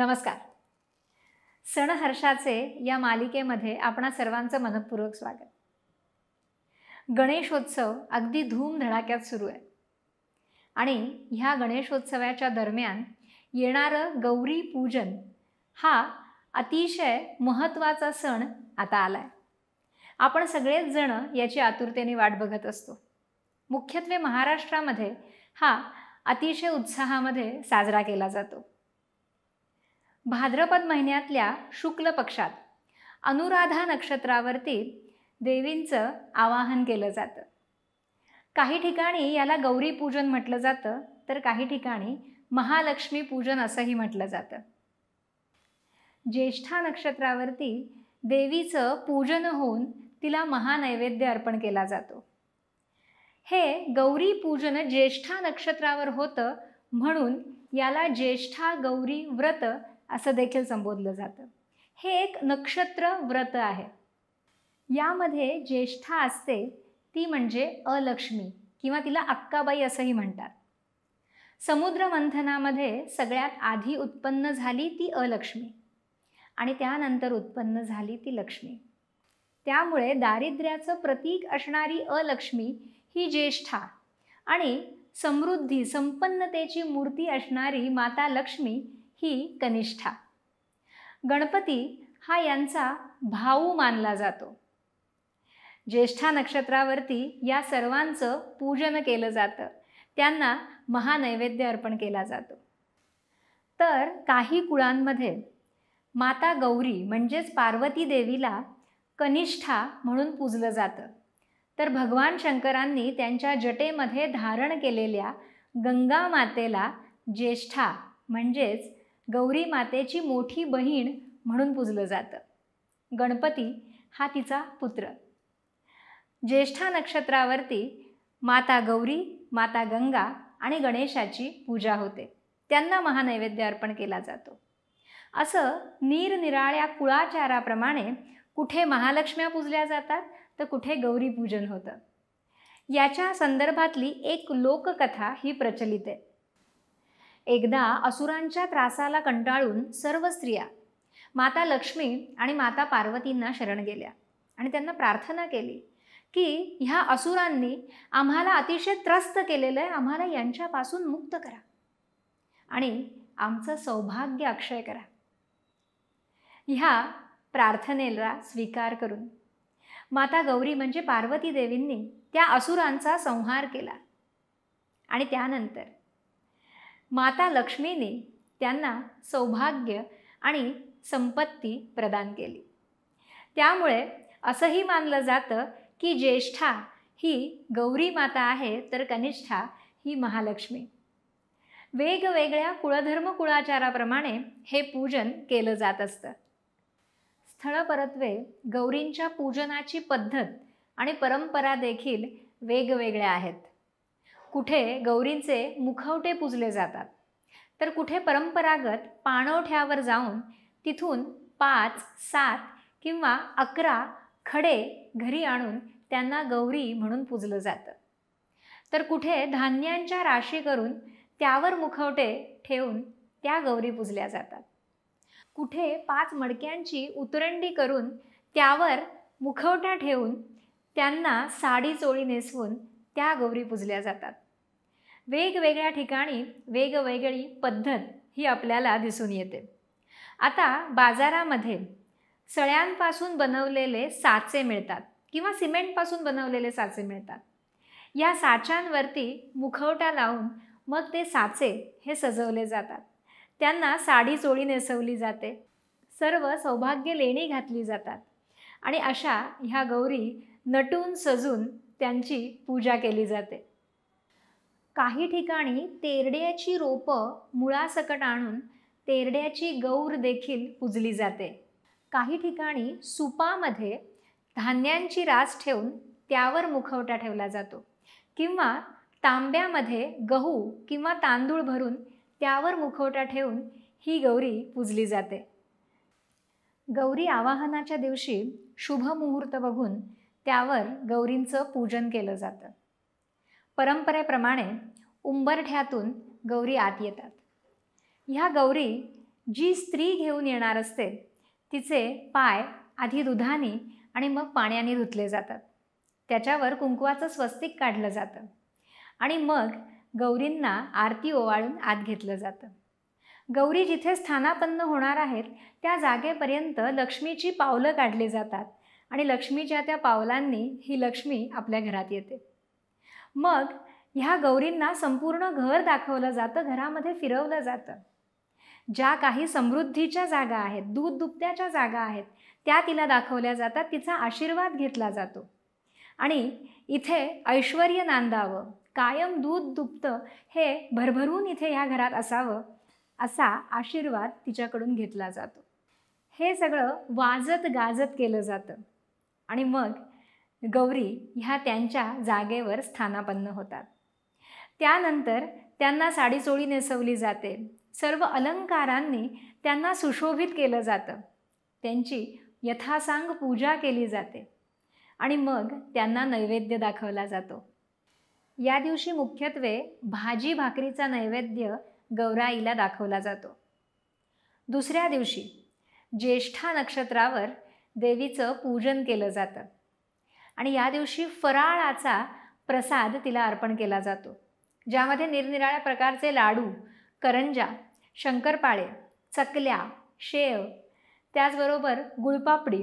नमस्कार सण हर्षाचे या मालिकेमध्ये आपणा सर्वांचं मनपूर्वक स्वागत गणेशोत्सव अगदी धूमधडाक्यात सुरू आहे आणि ह्या गणेशोत्सवाच्या दरम्यान येणारं गौरी पूजन हा अतिशय महत्त्वाचा सण आता आला आहे आपण सगळेच जण याची आतुरतेने वाट बघत असतो मुख्यत्वे महाराष्ट्रामध्ये हा अतिशय उत्साहामध्ये साजरा केला जातो भाद्रपद महिन्यातल्या शुक्ल पक्षात अनुराधा नक्षत्रावरती देवींचं आवाहन केलं जातं काही ठिकाणी याला गौरी पूजन म्हटलं जातं तर काही ठिकाणी महालक्ष्मी पूजन असंही म्हटलं जातं ज्येष्ठा नक्षत्रावरती देवीचं पूजन होऊन तिला महानैवेद्य अर्पण केला जातो हे गौरी पूजन ज्येष्ठा नक्षत्रावर होतं म्हणून याला ज्येष्ठा गौरी व्रत असं देखील संबोधलं जातं हे एक नक्षत्र व्रत आहे यामध्ये ज्येष्ठा असते ती म्हणजे अलक्ष्मी किंवा तिला अक्काबाई असंही म्हणतात समुद्र मंथनामध्ये सगळ्यात आधी उत्पन्न झाली ती अलक्ष्मी आणि त्यानंतर उत्पन्न झाली ती लक्ष्मी त्यामुळे दारिद्र्याचं प्रतीक असणारी अलक्ष्मी ही ज्येष्ठा आणि समृद्धी संपन्नतेची मूर्ती असणारी माता लक्ष्मी ही कनिष्ठा गणपती हा यांचा भाऊ मानला जातो ज्येष्ठा नक्षत्रावरती या सर्वांचं पूजन केलं जातं त्यांना महानैवेद्य अर्पण केला जातो तर काही कुळांमध्ये माता गौरी म्हणजेच पार्वती देवीला कनिष्ठा म्हणून पूजलं जातं तर भगवान शंकरांनी त्यांच्या जटेमध्ये धारण केलेल्या गंगा मातेला ज्येष्ठा म्हणजेच गौरी मातेची मोठी बहीण म्हणून पूजलं जातं गणपती हा तिचा पुत्र ज्येष्ठा नक्षत्रावरती माता गौरी माता गंगा आणि गणेशाची पूजा होते त्यांना महानैवेद्य अर्पण केला जातो असं निरनिराळ्या कुळाचाराप्रमाणे कुठे महालक्ष्म्या पूजल्या जातात तर कुठे गौरी पूजन होतं याच्या संदर्भातली एक लोककथा ही प्रचलित आहे एकदा असुरांच्या त्रासाला कंटाळून सर्व स्त्रिया माता लक्ष्मी आणि माता पार्वतींना शरण गेल्या आणि त्यांना प्रार्थना केली की ह्या असुरांनी आम्हाला अतिशय त्रस्त केलेलं आहे आम्हाला यांच्यापासून मुक्त करा आणि आमचं सौभाग्य अक्षय करा ह्या प्रार्थनेला स्वीकार करून माता गौरी म्हणजे पार्वती देवींनी त्या असुरांचा संहार केला आणि त्यानंतर माता लक्ष्मीने त्यांना सौभाग्य आणि संपत्ती प्रदान केली त्यामुळे असंही मानलं जातं की ज्येष्ठा ही गौरी माता आहे तर कनिष्ठा ही महालक्ष्मी वेगवेगळ्या कुळधर्म कुळाचाराप्रमाणे हे पूजन केलं जात असतं स्थळपरत्वे गौरींच्या पूजनाची पद्धत आणि परंपरा देखील वेगवेगळ्या आहेत कुठे गौरींचे मुखवटे पुजले जातात तर कुठे परंपरागत पाणवठ्यावर जाऊन तिथून पाच सात किंवा अकरा खडे घरी आणून त्यांना गौरी म्हणून पुजलं जातं तर कुठे धान्यांच्या राशी करून त्यावर मुखवटे ठेवून त्या गौरी पुजल्या जातात कुठे पाच मडक्यांची उतरंडी करून त्यावर मुखवटा ठेवून त्यांना साडी चोळी नेसवून त्या गौरी पुजल्या जातात वेगवेगळ्या ठिकाणी वेगवेगळी पद्धत ही आपल्याला दिसून येते आता बाजारामध्ये सळ्यांपासून बनवलेले साचे मिळतात किंवा सिमेंटपासून बनवलेले साचे मिळतात या साच्यांवरती मुखवटा लावून मग ते साचे हे सजवले जातात त्यांना साडी चोळी नेसवली जाते सर्व सौभाग्य लेणी घातली जातात आणि अशा ह्या गौरी नटून सजून त्यांची पूजा केली जाते काही ठिकाणी तेरड्याची रोपं मुळासकट आणून तेरड्याची गौर देखील पुजली जाते काही ठिकाणी सुपामध्ये धान्यांची रास ठेवून त्यावर मुखवटा ठेवला जातो किंवा तांब्यामध्ये गहू किंवा तांदूळ भरून त्यावर मुखवटा ठेवून ही गौरी पुजली जाते गौरी आवाहनाच्या दिवशी शुभ मुहूर्त बघून त्यावर गौरींचं पूजन केलं जातं परंपरेप्रमाणे उंबरठ्यातून गौरी आत येतात ह्या गौरी जी स्त्री घेऊन येणार असते तिचे पाय आधी दुधाने आणि मग पाण्याने धुतले जातात त्याच्यावर कुंकवाचं स्वस्तिक काढलं जातं आणि मग गौरींना आरती ओवाळून आत घेतलं जातं गौरी जिथे स्थानापन्न होणार आहेत त्या जागेपर्यंत लक्ष्मीची पावलं काढली जातात आणि लक्ष्मीच्या त्या पावलांनी ही लक्ष्मी आपल्या घरात येते मग ह्या गौरींना संपूर्ण घर दाखवलं जातं घरामध्ये फिरवलं जातं ज्या काही समृद्धीच्या जागा आहेत दूध दुपत्याच्या जागा आहेत त्या तिला दाखवल्या जातात तिचा आशीर्वाद घेतला जातो आणि इथे ऐश्वर नांदावं कायम दूध दुपतं हे भरभरून इथे ह्या घरात असावं असा आशीर्वाद तिच्याकडून घेतला जातो हे सगळं वाजत गाजत केलं जातं आणि मग गौरी ह्या त्यांच्या जागेवर स्थानापन्न होतात त्यानंतर त्यांना साडीचोळी नेसवली जाते सर्व अलंकारांनी त्यांना सुशोभित केलं जातं त्यांची यथासांग पूजा केली जाते आणि मग त्यांना नैवेद्य दाखवला जातो या दिवशी मुख्यत्वे भाजी भाकरीचा नैवेद्य गौराईला दाखवला जातो दुसऱ्या दिवशी ज्येष्ठा नक्षत्रावर देवीचं पूजन केलं जातं आणि या दिवशी फराळाचा प्रसाद तिला अर्पण केला जातो ज्यामध्ये निरनिराळ्या प्रकारचे लाडू करंजा शंकरपाळे चकल्या शेव त्याचबरोबर गुळपापडी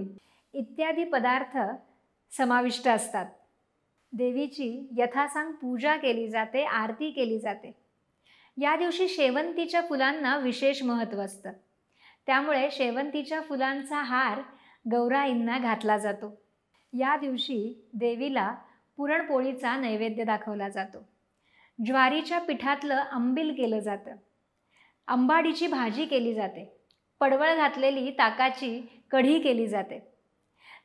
इत्यादी पदार्थ समाविष्ट असतात देवीची यथासांग पूजा केली जाते आरती केली जाते या दिवशी शेवंतीच्या फुलांना विशेष महत्त्व असतं त्यामुळे शेवंतीच्या फुलांचा हार गौराईंना घातला जातो या दिवशी देवीला पुरणपोळीचा नैवेद्य दाखवला जातो ज्वारीच्या पिठातलं आंबील केलं जातं आंबाडीची भाजी केली जाते पडवळ घातलेली ताकाची कढी केली जाते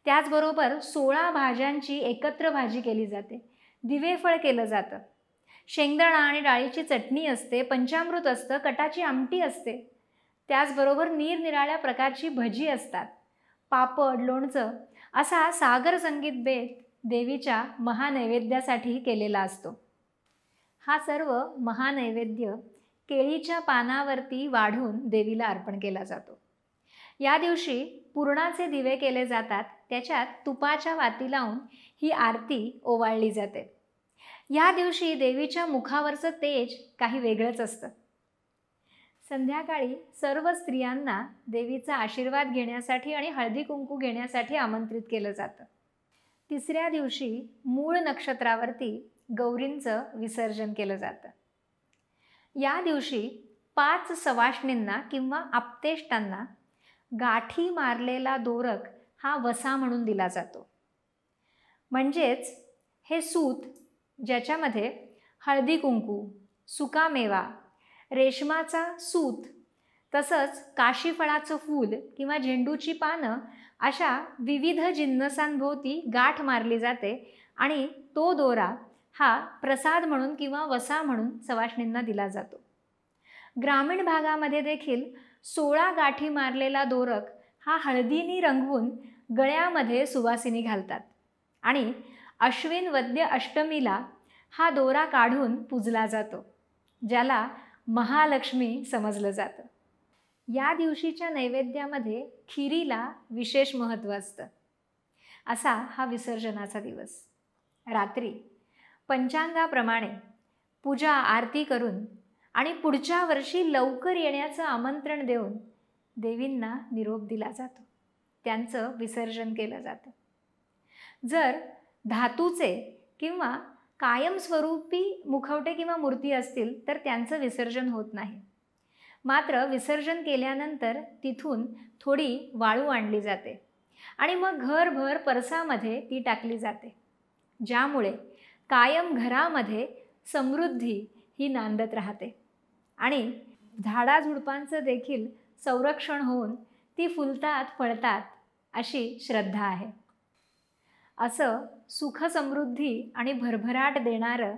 त्याचबरोबर सोळा भाज्यांची एकत्र भाजी केली जाते दिवेफळ केलं जातं शेंगदाणा आणि डाळीची चटणी असते पंचामृत असतं कटाची आमटी असते त्याचबरोबर निरनिराळ्या प्रकारची भजी असतात पापड लोणचं असा सागर संगीत बेत देवीच्या महानैवेद्यासाठी केलेला असतो हा सर्व महानैवेद्य केळीच्या पानावरती वाढून देवीला अर्पण केला जातो या दिवशी पूर्णाचे दिवे केले जातात त्याच्यात तुपाच्या वाती लावून ही आरती ओवाळली जाते या दिवशी देवीच्या मुखावरचं तेज काही वेगळंच असतं संध्याकाळी सर्व स्त्रियांना देवीचा आशीर्वाद घेण्यासाठी आणि हळदी कुंकू घेण्यासाठी आमंत्रित केलं जातं तिसऱ्या दिवशी मूळ नक्षत्रावरती गौरींचं विसर्जन केलं जातं या दिवशी पाच सवाष्णींना किंवा आप्तेष्टांना गाठी मारलेला दोरक हा वसा म्हणून दिला जातो म्हणजेच हे सूत ज्याच्यामध्ये हळदी कुंकू सुकामेवा रेशमाचा सूत तसंच काशीफळाचं फूल किंवा झेंडूची पानं अशा विविध जिन्नसांभोवती गाठ मारली जाते आणि तो दोरा हा प्रसाद म्हणून किंवा वसा म्हणून सवाष्णींना दिला जातो ग्रामीण भागामध्ये देखील सोळा गाठी मारलेला दोरक हा हळदीनी रंगवून गळ्यामध्ये सुवासिनी घालतात आणि अश्विन वद्य अष्टमीला हा दोरा काढून पुजला जातो ज्याला महालक्ष्मी समजलं जातं या दिवशीच्या नैवेद्यामध्ये खिरीला विशेष महत्त्व असतं असा हा विसर्जनाचा दिवस रात्री पंचांगाप्रमाणे पूजा आरती करून आणि पुढच्या वर्षी लवकर येण्याचं आमंत्रण देऊन देवींना निरोप दिला जातो त्यांचं विसर्जन केलं जातं जर धातूचे किंवा कायमस्वरूपी मुखवटे किंवा मूर्ती असतील तर त्यांचं विसर्जन होत नाही मात्र विसर्जन केल्यानंतर तिथून थोडी वाळू आणली जाते आणि मग घरभर परसामध्ये ती टाकली जाते ज्यामुळे कायम घरामध्ये समृद्धी ही नांदत राहते आणि झाडाझुडपांचं देखील संरक्षण होऊन ती फुलतात फळतात अशी श्रद्धा आहे असं सुखसमृद्धी आणि भरभराट देणारं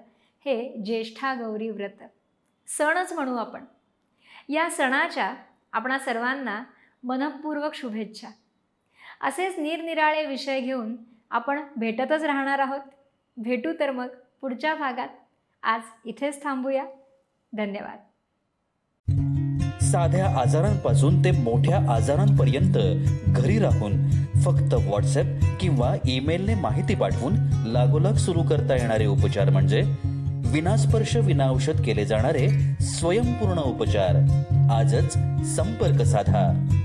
हे ज्येष्ठा गौरी व्रत सणच म्हणू आपण या सणाच्या आपणा सर्वांना मनपूर्वक शुभेच्छा असेच निरनिराळे विषय घेऊन आपण भेटतच राहणार आहोत भेटू तर मग पुढच्या भागात आज इथेच थांबूया धन्यवाद साध्या आजारांपासून ते मोठ्या आजारांपर्यंत घरी राहून फक्त व्हॉट्सॲप किंवा ईमेलने माहिती पाठवून लागोलाग सुरू करता येणारे उपचार म्हणजे विनास्पर्श विनाऔषध केले जाणारे स्वयंपूर्ण उपचार आजच संपर्क साधा